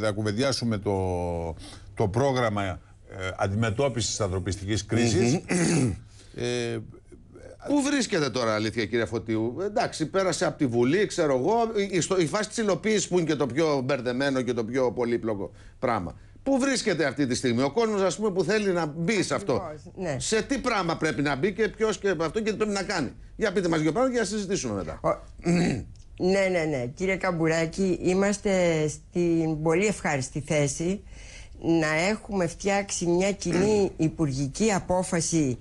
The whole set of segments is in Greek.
Θα κουβεντιάσουμε το, το πρόγραμμα ε, αντιμετώπισης ανθρωπιστικής κρίσης. ε, Πού βρίσκεται τώρα αλήθεια κύριε Φωτίου. Εντάξει, πέρασε από τη Βουλή, ξέρω εγώ, η, φάση της υλοποίησης που είναι και το πιο μπερδεμένο και το πιο πολύπλοκο πράγμα. Πού βρίσκεται αυτή τη στιγμή ο κόσμος, ας πούμε, που βρισκεται αυτη τη στιγμη ο κοσμος ας πουμε που θελει να μπει σε αυτό. Ναι. Σε τι πράγμα πρέπει να μπει και ποιος και αυτό και τι πρέπει να κάνει. Για πείτε μας δύο πράγματα και να συζητήσουμε μετά. Ναι, ναι, ναι. Κύριε Καμπουράκη, είμαστε στην πολύ ευχάριστη θέση να έχουμε φτιάξει μια κοινή υπουργική απόφαση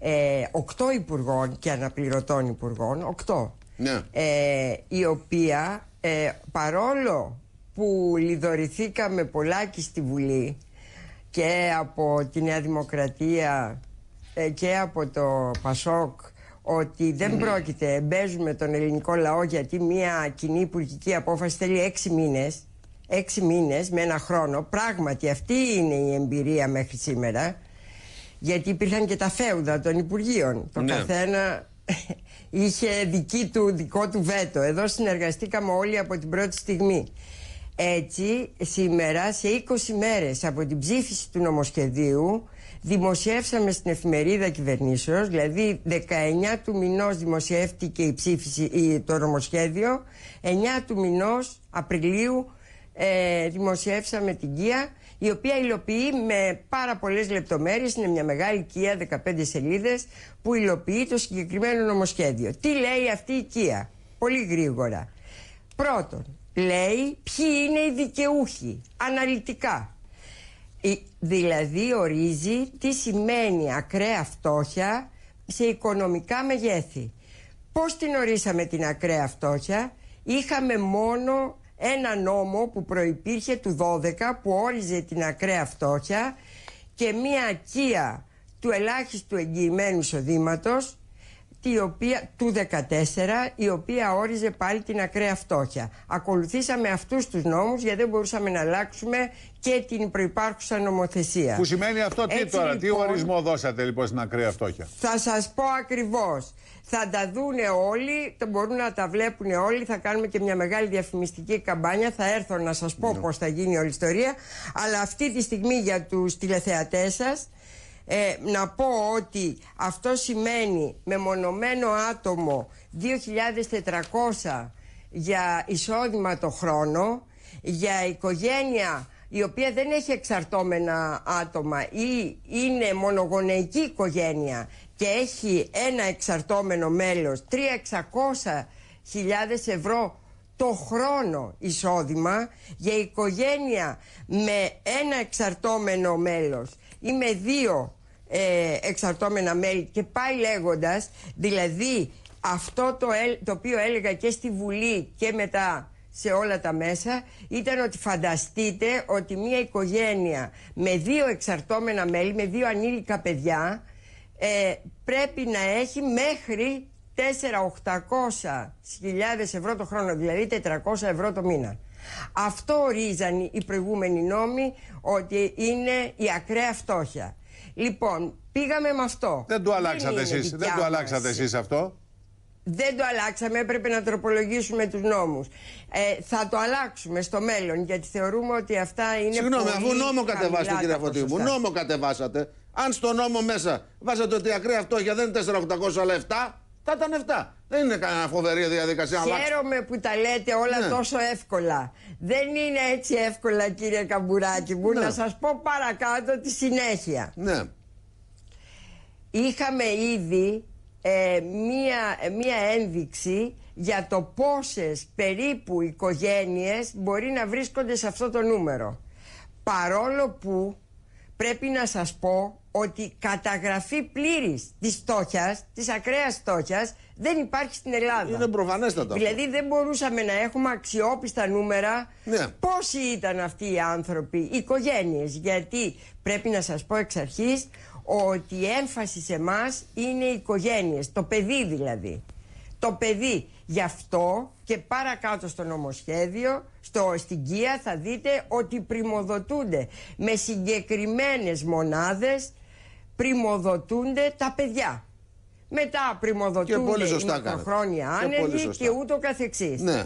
ε, οκτώ υπουργών και αναπληρωτών υπουργών, οκτώ, ναι. ε, η οποία ε, παρόλο που λιδωρηθήκαμε πολλάκι στη Βουλή και από τη Νέα Δημοκρατία ε, και από το Πασόκ ότι δεν ναι. πρόκειται, εμπέζουμε τον ελληνικό λαό γιατί μια κοινή υπουργική απόφαση θέλει έξι μήνες, έξι μήνες με ένα χρόνο, πράγματι αυτή είναι η εμπειρία μέχρι σήμερα, γιατί υπήρχαν και τα φέουδα των Υπουργείων. Το ναι. καθένα είχε δική του, δικό του βέτο. Εδώ συνεργαστήκαμε όλοι από την πρώτη στιγμή. Έτσι, σήμερα, σε 20 μέρες από την ψήφιση του νομοσχεδίου, δημοσιεύσαμε στην εφημερίδα κυβερνήσεως, δηλαδή 19 του μηνός δημοσιεύτηκε η ψήφιση, το νομοσχέδιο, 9 του μηνός Απριλίου ε, δημοσιεύσαμε την ΚΙΑ, η οποία υλοποιεί με πάρα πολλές λεπτομέρειες, είναι μια μεγάλη ΚΙΑ 15 σελίδες, που υλοποιεί το συγκεκριμένο νομοσχέδιο. Τι λέει αυτή η ΚΙΑ, πολύ γρήγορα. Πρώτον, λέει ποιοι είναι οι δικαιούχοι, αναλυτικά δηλαδή ορίζει τι σημαίνει ακραία φτώχεια σε οικονομικά μεγέθη. Πώς την ορίσαμε την ακραία φτώχεια, είχαμε μόνο ένα νόμο που προϋπήρχε του 12 που όριζε την ακραία φτώχεια και μία ακία του ελάχιστου εγγυημένου εισοδήματος, τη οποία, του 14 η οποία όριζε πάλι την ακραία φτώχεια. Ακολουθήσαμε αυτούς τους νόμους γιατί δεν μπορούσαμε να αλλάξουμε και την προϋπάρχουσα νομοθεσία. Που σημαίνει αυτό τι τώρα, τι λοιπόν, ορισμό δώσατε λοιπόν στην ακραία φτώχεια. Θα σας πω ακριβώς. Θα τα δούνε όλοι, το μπορούν να τα βλέπουν όλοι, θα κάνουμε και μια μεγάλη διαφημιστική καμπάνια, θα έρθω να σας πω ναι. πώς θα γίνει όλη η ιστορία, αλλά αυτή τη στιγμή για τους τηλεθεατές σας, ε, να πω ότι αυτό σημαίνει με μονομένο άτομο 2.400 για εισόδημα το χρόνο, για οικογένεια η οποία δεν έχει εξαρτώμενα άτομα ή είναι μονογονεϊκή οικογένεια και έχει ένα εξαρτώμενο μέλος 3.600 ευρώ το χρόνο εισόδημα για οικογένεια με ένα εξαρτώμενο μέλος ή με δύο ε, εξαρτώμενα μέλη και πάει λέγοντας, δηλαδή αυτό το, το οποίο έλεγα και στη Βουλή και μετά σε όλα τα μέσα ήταν ότι φανταστείτε ότι μια οικογένεια με δύο εξαρτώμενα μέλη, με δύο ανήλικα παιδιά ε, πρέπει να έχει μέχρι 4.800.000 ευρώ το χρόνο, δηλαδή 400 ευρώ το μήνα. Αυτό ορίζαν οι προηγούμενοι νόμοι ότι είναι η ακραία φτώχεια. Λοιπόν, πήγαμε με αυτό. Δεν το αλλάξατε εσείς. Δεν το αλλάξατε εσείς αυτό. Δεν το αλλάξαμε, έπρεπε να τροπολογήσουμε τους νόμους. Ε, θα το αλλάξουμε στο μέλλον, γιατί θεωρούμε ότι αυτά είναι Συγγνώμη, πολύ αφού νόμο κατεβάσατε κύριε Φωτή νόμο κατεβάσατε. Αν στο νόμο μέσα βάζατε ότι η ακραία φτώχεια δεν είναι 4.800 αλλά θα ήταν 7. Δεν είναι κανένα φοβερή διαδικασία. Χαίρομαι που τα λέτε όλα ναι. τόσο εύκολα. Δεν είναι έτσι εύκολα, κύριε Καμπουράκη μου. Ναι. Να σας πω παρακάτω τη συνέχεια. Ναι. Είχαμε ήδη ε, μία, μία ένδειξη για το πόσες περίπου οικογένειες μπορεί να βρίσκονται σε αυτό το νούμερο. Παρόλο που πρέπει να σας πω ότι καταγραφή πλήρης της φτώχειας, της ακραίας φτώχειας, δεν υπάρχει στην Ελλάδα. Είναι προφανέστατα. Δηλαδή δεν μπορούσαμε να έχουμε αξιόπιστα νούμερα ναι. πόσοι ήταν αυτοί οι άνθρωποι, οι οικογένειες. Γιατί πρέπει να σας πω εξ αρχής ότι η έμφαση σε εμάς είναι οι οικογένειες. το παιδί δηλαδή. Το παιδί. Γι' αυτό και παρακάτω στο νομοσχέδιο, στο, στην ΚΙΑ θα δείτε ότι πρημοδοτούνται με συγκεκριμένες μονάδες πρημοδοτούνται τα παιδιά. Μετά πρημοδοτούνται οι χρόνια άνεργοι και, και ούτω καθεξής. Ναι.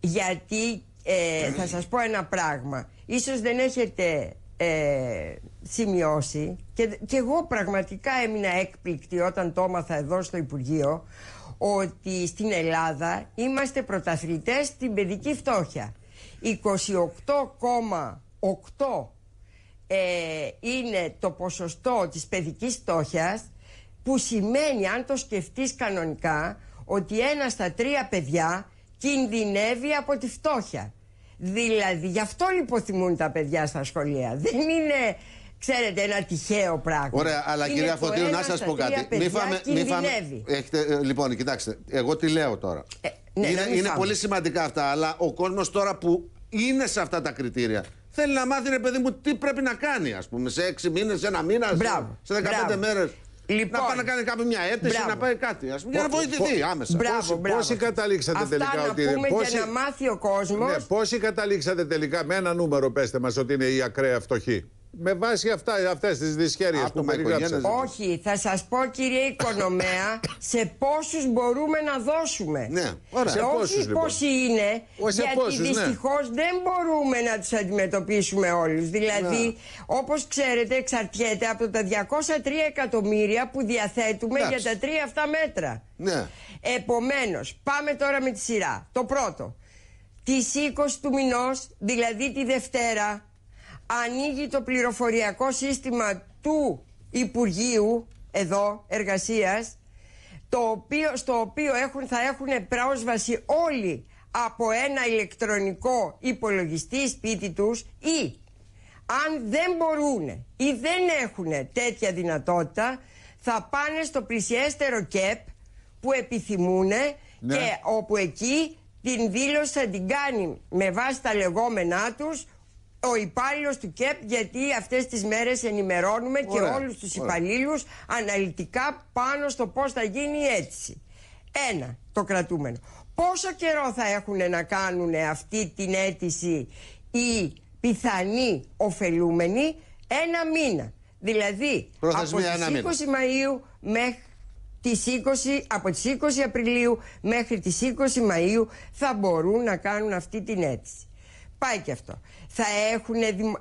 Γιατί ε, θα σας πω ένα πράγμα. Ίσως δεν έχετε ε, σημειώσει και, και εγώ πραγματικά έμεινα έκπληκτη όταν το έμαθα εδώ στο Υπουργείο ότι στην Ελλάδα είμαστε πρωταθλητές στην παιδική φτώχεια. 28,8 ε, είναι το ποσοστό της παιδικής φτώχειας που σημαίνει αν το σκεφτείς κανονικά ότι ένα στα τρία παιδιά κινδυνεύει από τη φτώχεια. Δηλαδή γι' αυτό λιποθυμούν τα παιδιά στα σχολεία. Δεν είναι Ξέρετε, ένα τυχαίο πράγμα. Ωραία, αλλά είναι κυρία Φωτίου, να σα πω κάτι. Μη φάμε. Μη φάμε έχετε, ε, λοιπόν, κοιτάξτε, εγώ τι λέω τώρα. Ε, ναι, είναι, ναι, είναι πολύ σημαντικά αυτά, αλλά ο κόσμος τώρα που είναι σε αυτά τα κριτήρια Θέλει να μάθει, ρε παιδί μου, τι πρέπει να κάνει, ας πούμε, σε έξι μήνες, σε ένα μήνα, σε δεκαπέντε μέρε. Λοιπόν, να πάει να κάνει κάποια μια αίτηση, να πάει κάτι. Ας πούμε, για να βοηθηθεί άμεσα. Μπράβο, πόσοι, πόσοι καταλήξατε Αυτά τελικά να ότι είναι. Για να μάθει ο κόσμος. Ναι, πόσοι καταλήξατε τελικά με ένα νούμερο, πέστε μας, ότι είναι η ακραία φτωχή με βάση αυτά, αυτές τις δυσχέρειες που περιγράψατε. Όχι, θα σας πω κύριε οικονομέα σε πόσους μπορούμε να δώσουμε. Ναι, ωραία. Σε όχι πόσους, λοιπόν. πόσοι είναι, γιατί πόσους, ναι. δυστυχώς δεν μπορούμε να τους αντιμετωπίσουμε όλους. Δηλαδή, ναι. όπως ξέρετε, εξαρτιέται από τα 203 εκατομμύρια που διαθέτουμε για τα τρία αυτά μέτρα. Ναι. Επομένως, πάμε τώρα με τη σειρά. Το πρώτο, τις 20 του μηνός, δηλαδή τη Δευτέρα, ανοίγει το πληροφοριακό σύστημα του Υπουργείου εδώ εργασίας το οποίο, στο οποίο έχουν, θα έχουν πρόσβαση όλοι από ένα ηλεκτρονικό υπολογιστή σπίτι τους ή αν δεν μπορούν ή δεν έχουν τέτοια δυνατότητα θα πάνε στο πλησιέστερο ΚΕΠ που επιθυμούν ναι. και όπου εκεί την δήλωση θα την κάνει με βάση τα λεγόμενά τους ο υπάλληλος του ΚΕΠ, γιατί αυτές τις μέρες ενημερώνουμε και όλους τους υπαλλήλους αναλυτικά πάνω στο πώς θα γίνει η αίτηση. Ένα, το κρατούμενο. Πόσο καιρό θα έχουν να κάνουν αυτή την αίτηση οι πιθανοί ωφελούμενοι, ένα μήνα. Δηλαδή, από τις 20 Μαΐου μέχρι τις 20, από τις 20 Απριλίου μέχρι τις 20 Μαΐου θα μπορούν να κάνουν αυτή την αίτηση. Πάει και αυτό. Θα, έχουν,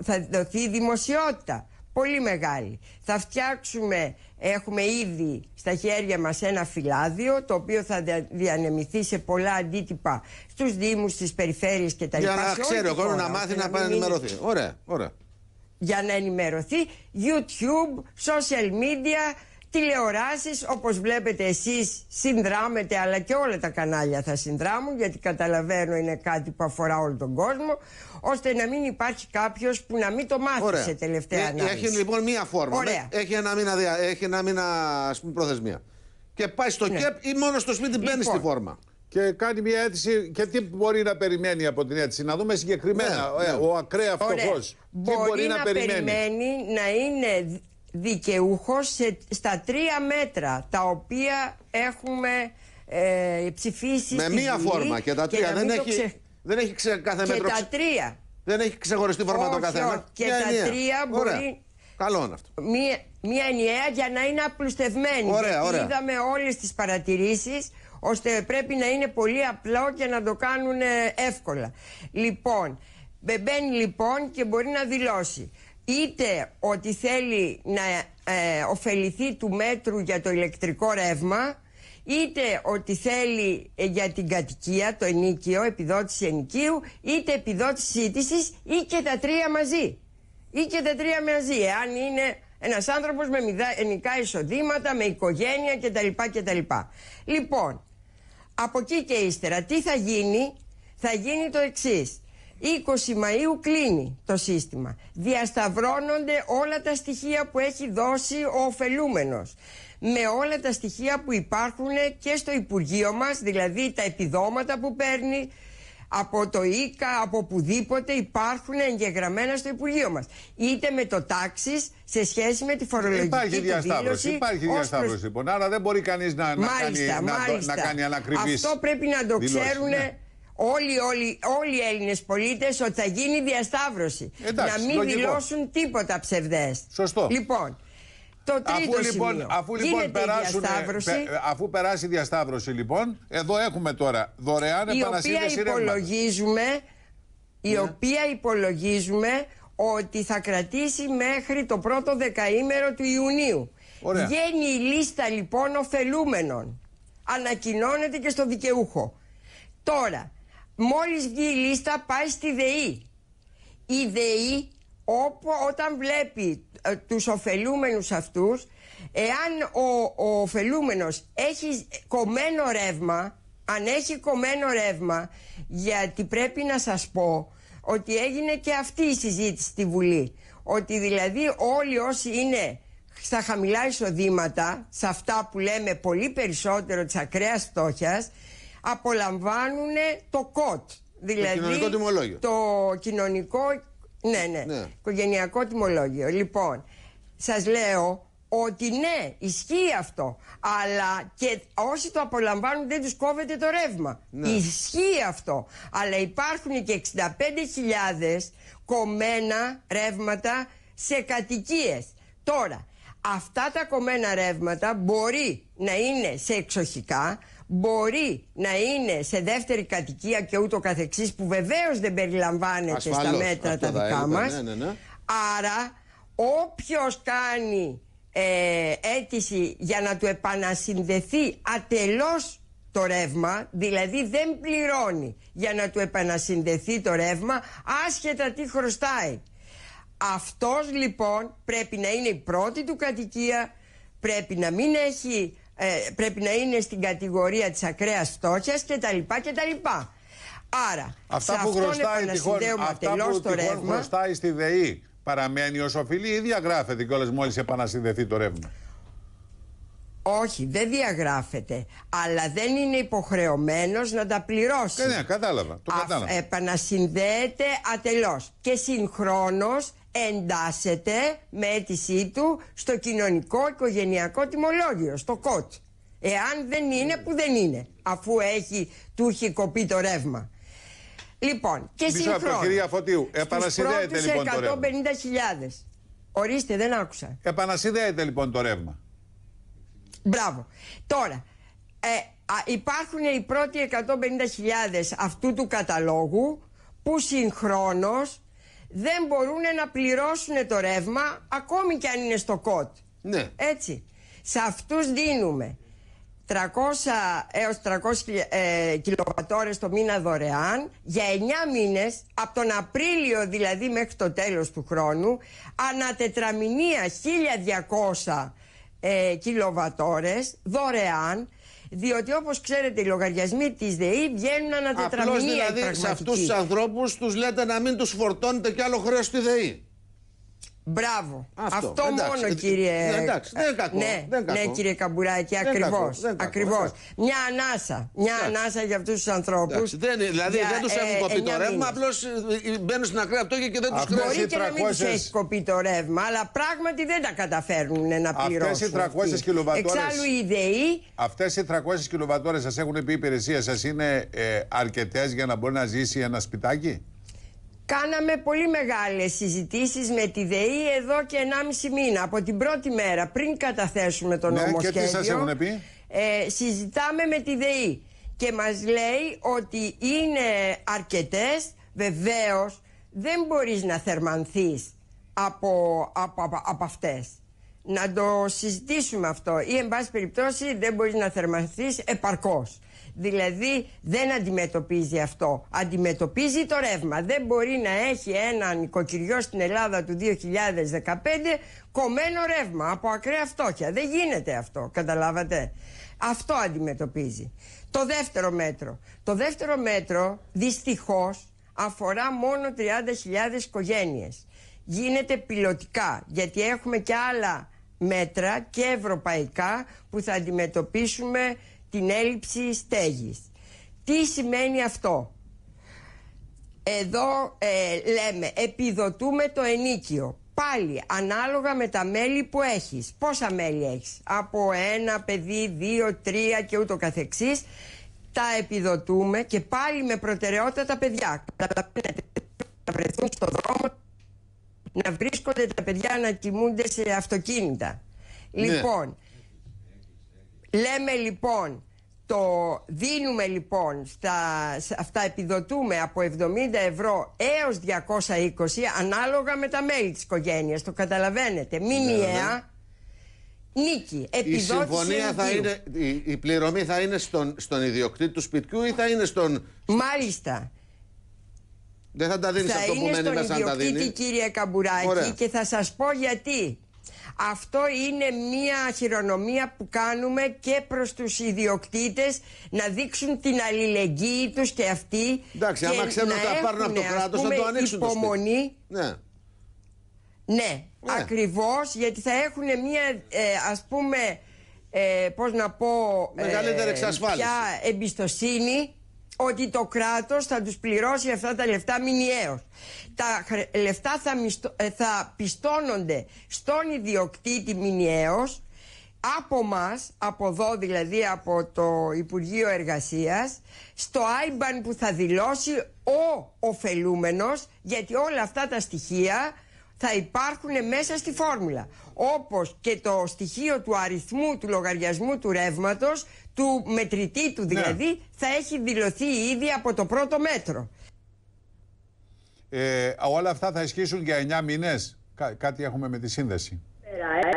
θα δοθεί δημοσιότητα πολύ μεγάλη. Θα φτιάξουμε, έχουμε ήδη στα χέρια μας ένα φυλάδιο το οποίο θα διανεμηθεί σε πολλά αντίτυπα στους Δήμους, στις περιφέρειες και κτλ. Για να ξέρω εγώ να μάθει να πάει να ενημερωθεί. Ωραία, ωραία. Για να ενημερωθεί YouTube, social media, Τηλεοράσεις όπως βλέπετε εσείς συνδράμετε αλλά και όλα τα κανάλια θα συνδράμουν γιατί καταλαβαίνω είναι κάτι που αφορά όλο τον κόσμο ώστε να μην υπάρχει κάποιος που να μην το μάθει σε τελευταία ε, ανάλυση. Έχει λοιπόν μία φόρμα. Ναι, έχει ένα μήνα, έχει ένα μήνα ας πούμε, προθεσμία. Και πάει στο ναι. ΚΕΠ ή μόνο στο σπίτι μπαίνει λοιπόν. στη φόρμα. Και κάνει μια αίτηση. Και τι μπορεί να περιμένει από την αίτηση, να δούμε συγκεκριμένα. Ναι, ε, ναι. Ο ακραία φτωχός. Τι μπορεί να, να περιμένει. περιμένει να είναι δικαιούχος σε, στα τρία μέτρα τα οποία έχουμε ε, ψηφίσει Με μία φόρμα και τα τρία δεν, έχει, ξε... δεν έχει κάθε και μέτρο τα τρία. Δεν έχει ξεχωριστή φόρμα το καθένα. Και τα τρία μπορεί... Καλό είναι αυτό. Μία, μία ενιαία για να είναι απλουστευμένη. Ωραία, ωραία. Είδαμε όλες τις παρατηρήσεις ώστε πρέπει να είναι πολύ απλό και να το κάνουν εύκολα. Λοιπόν, μπαίνει λοιπόν και μπορεί να δηλώσει είτε ότι θέλει να ε, ωφεληθεί του μέτρου για το ηλεκτρικό ρεύμα είτε ότι θέλει ε, για την κατοικία, το ενίκιο, επιδότηση ενικίου, είτε επιδότηση σύντησης ή και τα τρία μαζί. Ή και τα τρία μαζί, εάν είναι ένας άνθρωπος με μηδενικά εισοδήματα, με οικογένεια κτλ. κτλ. Λοιπόν, από εκεί και ύστερα, τι θα γίνει, θα γίνει το εξής. 20 Μαΐου κλείνει το σύστημα. Διασταυρώνονται όλα τα στοιχεία που έχει δώσει ο ωφελούμενος με όλα τα στοιχεία που υπάρχουν και στο Υπουργείο μας, δηλαδή τα επιδόματα που παίρνει, από το ΊΚΑ, από πουδήποτε υπάρχουν εγγεγραμμένα στο Υπουργείο μας. Είτε με το τάξη σε σχέση με τη φορολογική υπάρχει δήλωση. Υπάρχει διασταύρωση προς... λοιπόν, άρα δεν μπορεί κανείς να, κάνει, να, κάνει ανακριβής Αυτό πρέπει να το ξέρουν ναι όλοι, όλοι, όλοι οι Έλληνες πολίτες ότι θα γίνει διασταύρωση. να μην λογικό. δηλώσουν τίποτα ψευδές. Σωστό. Λοιπόν, το τρίτο αφού λοιπόν- σημείο. λοιπόν, αφού, λοιπόν περάσουν, πε, αφού περάσει η διασταύρωση, λοιπόν, εδώ έχουμε τώρα δωρεάν επανασύνδεση ρεύματος. Η οποία υπολογίζουμε, η ναι. οποία υπολογίζουμε ότι θα κρατήσει μέχρι το πρώτο δεκαήμερο του Ιουνίου. Ωραία. Βγαίνει η λίστα λοιπόν ωφελούμενων. Ανακοινώνεται και στο δικαιούχο. Τώρα, Μόλις βγει η λίστα πάει στη ΔΕΗ. Η ΔΕΗ όπου, όταν βλέπει ε, τους ωφελούμενους αυτούς, εάν ο, ο ωφελούμενος έχει κομμένο ρεύμα, αν έχει κομμένο ρεύμα, γιατί πρέπει να σας πω ότι έγινε και αυτή η συζήτηση στη Βουλή, ότι δηλαδή όλοι όσοι είναι στα χαμηλά εισοδήματα, σε αυτά που λέμε πολύ περισσότερο της ακραίας φτώχειας, απολαμβάνουν το κότ. Δηλαδή το κοινωνικό τιμολόγιο. Το κοινωνικό, ναι, ναι, ναι, οικογενειακό τιμολόγιο. Λοιπόν, σας λέω ότι ναι, ισχύει αυτό. Αλλά και όσοι το απολαμβάνουν δεν τους κόβεται το ρεύμα. Ναι. Ισχύει αυτό. Αλλά υπάρχουν και 65.000 κομμένα ρεύματα σε κατοικίες. Τώρα, αυτά τα κομμένα ρεύματα μπορεί να είναι σε εξοχικά, μπορεί να είναι σε δεύτερη κατοικία και ούτω καθεξής που βεβαίως δεν περιλαμβάνεται στα μέτρα τα δικά μας ναι, ναι, ναι. άρα όποιος κάνει ε, αίτηση για να του επανασυνδεθεί ατελώς το ρεύμα, δηλαδή δεν πληρώνει για να του επανασυνδεθεί το ρεύμα άσχετα τι χρωστάει. Αυτός λοιπόν πρέπει να είναι η πρώτη του κατοικία, πρέπει να μην έχει ε, πρέπει να είναι στην κατηγορία της ακραίας φτώχειας κτλ. λοιπά Άρα, αυτά που χρωστάει τυχόν, αυτά που το ρεύμα, στη ΔΕΗ παραμένει ως οφειλή ή διαγράφεται κιόλας μόλις επανασυνδεθεί το ρεύμα. Όχι, δεν διαγράφεται. Αλλά δεν είναι υποχρεωμένος να τα πληρώσει. Ε, ναι, κατάλαβα. Το κατάλαβα. Α, επανασυνδέεται ατελώς. Και συγχρόνως εντάσσεται με αίτησή του στο κοινωνικό οικογενειακό τιμολόγιο, στο ΚΟΤ. Εάν δεν είναι που δεν είναι, αφού έχει, του έχει κοπεί το ρεύμα. Λοιπόν, και συγχρόνω. από κυρία Φωτίου, επανασυνδέεται λοιπόν 150.000. Ορίστε, δεν άκουσα. Επανασυνδέεται λοιπόν το ρεύμα. Μπράβο. Τώρα, ε, υπάρχουν οι πρώτοι 150.000 αυτού του καταλόγου που συγχρόνως δεν μπορούν να πληρώσουν το ρεύμα ακόμη και αν είναι στο κότ. Ναι. Έτσι. Σε αυτούς δίνουμε 300 έως 300 ε, κιλοβατόρες το μήνα δωρεάν για 9 μήνες από τον Απρίλιο δηλαδή μέχρι το τέλος του χρόνου ανά τετραμηνία 1200 ε, κιλοβατόρες δωρεάν διότι όπως ξέρετε, οι λογαριασμοί της ΔΕΗ βγαίνουν ανατετραμμένοι. Απλώς δηλαδή σε αυτούς τους ανθρώπους τους λέτε να μην τους φορτώνετε κι άλλο χρέος στη ΔΕΗ. Μπράβο. Αυτό, Αυτό εντάξει, μόνο, εντάξει, ε, κύριε. Ε, εντάξει, δεν κακό, ναι, δεν ναι, κακό. ναι, κύριε Καμπουράκη, ακριβώ. Ακριβώς. Μια ανάσα. Μια ανάσα για αυτούς τους ανθρώπους. Δηλαδή δεν τους ε, έχουν κοπεί το ρεύμα, απλώ μπαίνουν στην ακραία πτώχεια και δεν τους κρατάνε. Μπορεί και να μην τους έχει κοπεί το ρεύμα, αλλά πράγματι δεν τα καταφέρνουν να πληρώσουν. Αυτές οι 300 κιλοβατόρες. Εξάλλου οι ιδεοί. Αυτές οι 300 κιλοβατόρες σας έχουν πει υπηρεσία σας είναι αρκετές για να μπορεί να ζήσει ένα σπιτάκι. Κάναμε πολύ μεγάλες συζητήσεις με τη ΔΕΗ εδώ και 1,5 μήνα. Από την πρώτη μέρα, πριν καταθέσουμε το ναι, και τι σας πει? Ε, συζητάμε με τη ΔΕΗ. Και μας λέει ότι είναι αρκετές, βεβαίως, δεν μπορείς να θερμανθείς από, από, από, από αυτές να το συζητήσουμε αυτό ή εν πάση περιπτώσει δεν μπορείς να θερμανθείς επαρκώς. Δηλαδή δεν αντιμετωπίζει αυτό. Αντιμετωπίζει το ρεύμα. Δεν μπορεί να έχει έναν οικοκυριό στην Ελλάδα του 2015 κομμένο ρεύμα από ακραία φτώχεια. Δεν γίνεται αυτό. Καταλάβατε. Αυτό αντιμετωπίζει. Το δεύτερο μέτρο. Το δεύτερο μέτρο δυστυχώς αφορά μόνο 30.000 οικογένειες. Γίνεται πιλωτικά γιατί έχουμε και άλλα μέτρα και ευρωπαϊκά που θα αντιμετωπίσουμε την έλλειψη στέγης. Τι σημαίνει αυτό. Εδώ ε, λέμε επιδοτούμε το ενίκιο. Πάλι ανάλογα με τα μέλη που έχεις. Πόσα μέλη έχεις. Από ένα παιδί, δύο, τρία και ούτω καθεξής. Τα επιδοτούμε και πάλι με προτεραιότητα τα παιδιά. Καταλαβαίνετε, θα βρεθούν στον δρόμο να βρίσκονται τα παιδιά να κοιμούνται σε αυτοκίνητα. Ναι. Λοιπόν, λέμε λοιπόν, το δίνουμε λοιπόν, στα, αυτά επιδοτούμε από 70 ευρώ έως 220 ανάλογα με τα μέλη της οικογένειας, το καταλαβαίνετε, ναι, μηνιαία. Ναι. Νίκη, η συμφωνία θα η, πληρωμή θα είναι στον, στον ιδιοκτήτη του σπιτιού ή θα είναι στον... Μάλιστα. Δεν θα τα δίνεις αυτό που μένει μέσα να τα δίνεις. κύριε Καμπουράκη και θα σας πω γιατί. Αυτό είναι μια χειρονομία που κάνουμε και προς τους ιδιοκτήτες να δείξουν την αλληλεγγύη τους και αυτοί. Εντάξει, και άμα ξέρουν ότι θα πάρουν από το κράτος θα το ανοίξουν υπομονή. Το Ναι. Ναι, ναι, ακριβώς γιατί θα έχουν μια ε, ας πούμε ε, πώς να πω ε, μεγαλύτερη εξασφάλιση. Πια εμπιστοσύνη ότι το κράτος θα τους πληρώσει αυτά τα λεφτά μηνιαίως. Τα λεφτά ε, θα, πιστώνονται στον ιδιοκτήτη μηνιαίως από μας, από εδώ δηλαδή από το Υπουργείο Εργασίας, στο IBAN που θα δηλώσει ο ωφελούμενος, γιατί όλα αυτά τα στοιχεία θα υπάρχουν μέσα στη φόρμουλα. Όπως και το στοιχείο του αριθμού του λογαριασμού του ρεύματος, του μετρητή του ναι. δηλαδή θα έχει δηλωθεί ήδη από το πρώτο μέτρο. Ε, όλα αυτά θα ισχύσουν για 9 μήνες. κάτι έχουμε με τη σύνδεση. Ε,